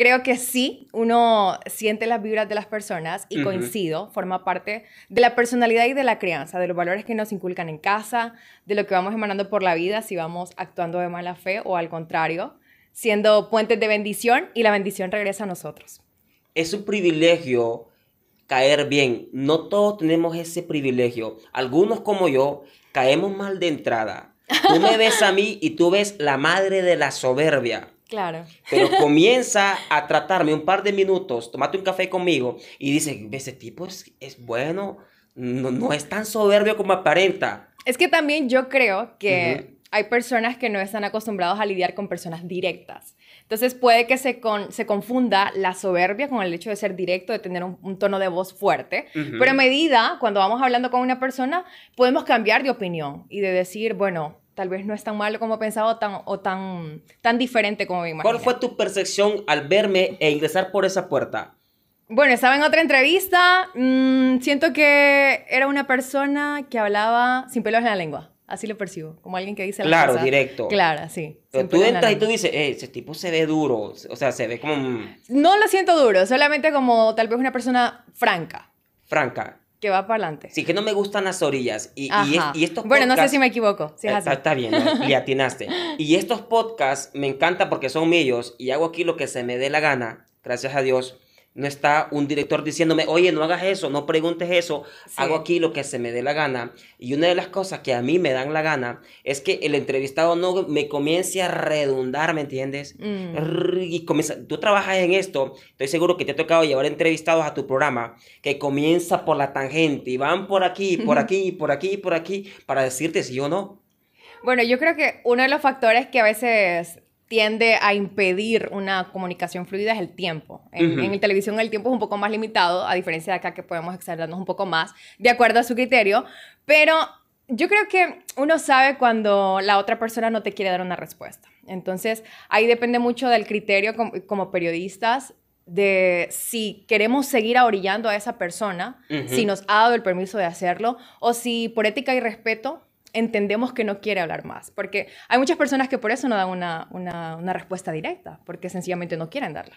creo que sí, uno siente las vibras de las personas y coincido, forma parte de la personalidad y de la crianza, de los valores que nos inculcan en casa, de lo que vamos emanando por la vida, si vamos actuando de mala fe o al contrario, siendo puentes de bendición y la bendición regresa a nosotros. Es un privilegio caer bien. No todos tenemos ese privilegio. Algunos como yo caemos mal de entrada. Tú me ves a mí y tú ves la madre de la soberbia. Claro. Pero comienza a tratarme un par de minutos, tomate un café conmigo y dice, ese tipo es, es bueno, no, no, es tan soberbio como aparenta. Es que también yo creo que hay personas que no están acostumbrados a lidiar con personas directas. Entonces puede que se, con, se confunda la soberbia con el hecho de ser directo, de tener un, tono de voz fuerte, pero a medida, cuando vamos hablando con una persona, podemos cambiar de opinión y de decir, bueno, tal vez no es tan malo como pensaba o tan, o tan, diferente como me imaginaba. ¿Cuál fue tu percepción al verme e ingresar por esa puerta? Bueno, estaba en otra entrevista. Mm, siento que era una persona que hablaba sin pelos en la lengua. Así lo percibo, como alguien que dice la Claro, directo. Claro, sí. Pero tú entras y tú dices, ese tipo se ve duro, o sea, se ve como... No lo siento duro, solamente como tal vez una persona franca. Franca que va para adelante. Sí, que no me gustan las orillas. Y, y, estos Bueno, no sé si me equivoco. Ah, ah, está, bien, y le atinaste. Y estos podcasts me encanta porque son míos y hago aquí lo que se me dé la gana, gracias a Dios. No está un director diciéndome, oye, no hagas eso, no preguntes eso, hago aquí lo que se me dé la gana. Y una de las cosas que a mí me dan la gana es que el entrevistado no me comience a redundar, ¿me entiendes? Mm. Y comienza, tú trabajas en esto, estoy seguro que te ha tocado llevar entrevistados a tu programa que comienza por la tangente y van por aquí, por aquí, por aquí, por aquí, para decirte si yo no. Bueno, yo creo que uno de los factores que a veces tiende a impedir una comunicación fluida es el tiempo. En, mi televisión el tiempo es un poco más limitado, a diferencia de acá que podemos exagerarnos un poco más, de acuerdo a su criterio, pero yo creo que uno sabe cuando la otra persona no te quiere dar una respuesta. Entonces, ahí depende mucho del criterio como, periodistas de si queremos seguir ahorillando a esa persona, si nos ha dado el permiso de hacerlo, o si por ética y respeto entendemos que no quiere hablar más, porque hay muchas personas que por eso no dan una, respuesta directa, porque sencillamente no quieren darla.